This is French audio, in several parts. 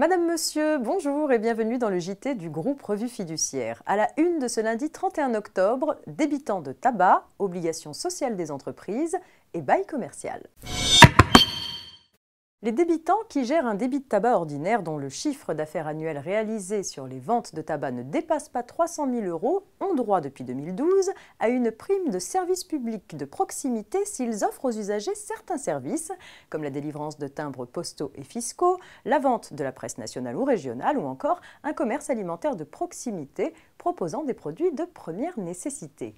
Madame, Monsieur, bonjour et bienvenue dans le JT du groupe Revue Fiduciaire. À la une de ce lundi 31 octobre, débitant de tabac, obligations sociales des entreprises et bail commercial. Les débitants qui gèrent un débit de tabac ordinaire dont le chiffre d'affaires annuel réalisé sur les ventes de tabac ne dépasse pas 300 000 euros ont droit depuis 2012 à une prime de service public de proximité s'ils offrent aux usagers certains services, comme la délivrance de timbres postaux et fiscaux, la vente de la presse nationale ou régionale ou encore un commerce alimentaire de proximité proposant des produits de première nécessité.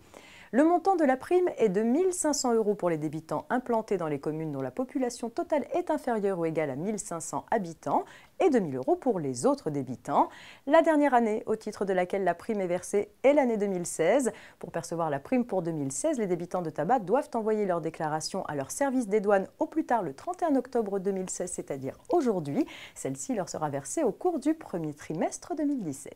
Le montant de la prime est de 500 euros pour les débitants implantés dans les communes dont la population totale est inférieure ou égale à 500 habitants et 000 euros pour les autres débitants. La dernière année au titre de laquelle la prime est versée est l'année 2016. Pour percevoir la prime pour 2016, les débitants de tabac doivent envoyer leur déclaration à leur service des douanes au plus tard le 31 octobre 2016, c'est-à-dire aujourd'hui. Celle-ci leur sera versée au cours du premier trimestre 2017.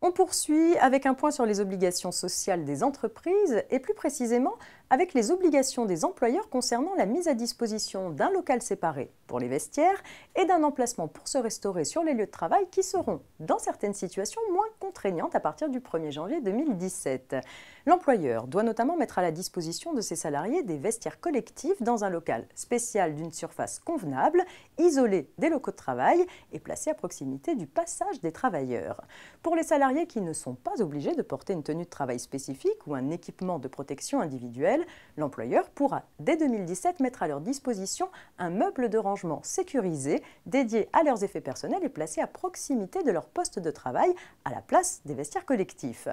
On poursuit avec un point sur les obligations sociales des entreprises et plus précisément avec les obligations des employeurs concernant la mise à disposition d'un local séparé pour les vestiaires et d'un emplacement pour se restaurer sur les lieux de travail qui seront, dans certaines situations, moins contraignantes à partir du 1er janvier 2017. L'employeur doit notamment mettre à la disposition de ses salariés des vestiaires collectifs dans un local spécial d'une surface convenable, isolé des locaux de travail et placé à proximité du passage des travailleurs. Pour les salariés qui ne sont pas obligés de porter une tenue de travail spécifique ou un équipement de protection individuelle, l'employeur pourra dès 2017 mettre à leur disposition un meuble de rangement sécurisé dédié à leurs effets personnels et placé à proximité de leur poste de travail à la place des vestiaires collectifs.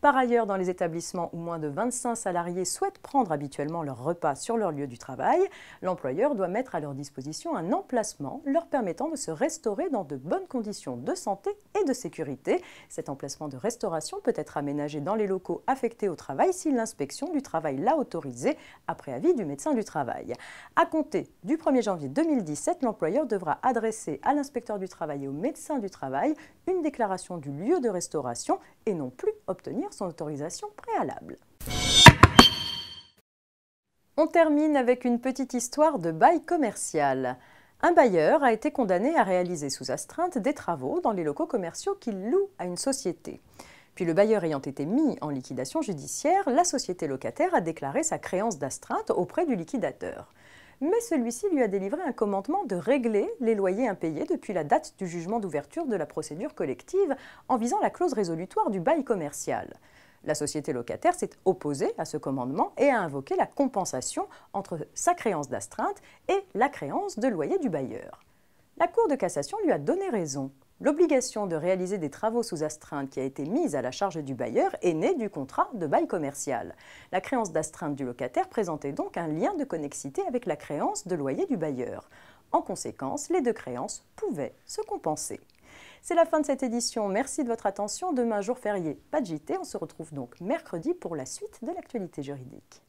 Par ailleurs, dans les établissements où moins de 25 salariés souhaitent prendre habituellement leur repas sur leur lieu du travail, l'employeur doit mettre à leur disposition un emplacement leur permettant de se restaurer dans de bonnes conditions de santé et de sécurité. Cet emplacement de restauration peut être aménagé dans les locaux affectés au travail si l'inspection du travail là au autorisé après avis du médecin du travail. À compter du 1er janvier 2017, l'employeur devra adresser à l'inspecteur du travail et au médecin du travail une déclaration du lieu de restauration et non plus obtenir son autorisation préalable. On termine avec une petite histoire de bail commercial. Un bailleur a été condamné à réaliser sous astreinte des travaux dans les locaux commerciaux qu'il loue à une société. Puis le bailleur ayant été mis en liquidation judiciaire, la société locataire a déclaré sa créance d'astreinte auprès du liquidateur. Mais celui-ci lui a délivré un commandement de régler les loyers impayés depuis la date du jugement d'ouverture de la procédure collective en visant la clause résolutoire du bail commercial. La société locataire s'est opposée à ce commandement et a invoqué la compensation entre sa créance d'astreinte et la créance de loyer du bailleur. La Cour de cassation lui a donné raison. L'obligation de réaliser des travaux sous astreinte qui a été mise à la charge du bailleur est née du contrat de bail commercial. La créance d'astreinte du locataire présentait donc un lien de connexité avec la créance de loyer du bailleur. En conséquence, les deux créances pouvaient se compenser. C'est la fin de cette édition. Merci de votre attention. Demain, jour férié, pas de JT. On se retrouve donc mercredi pour la suite de l'actualité juridique.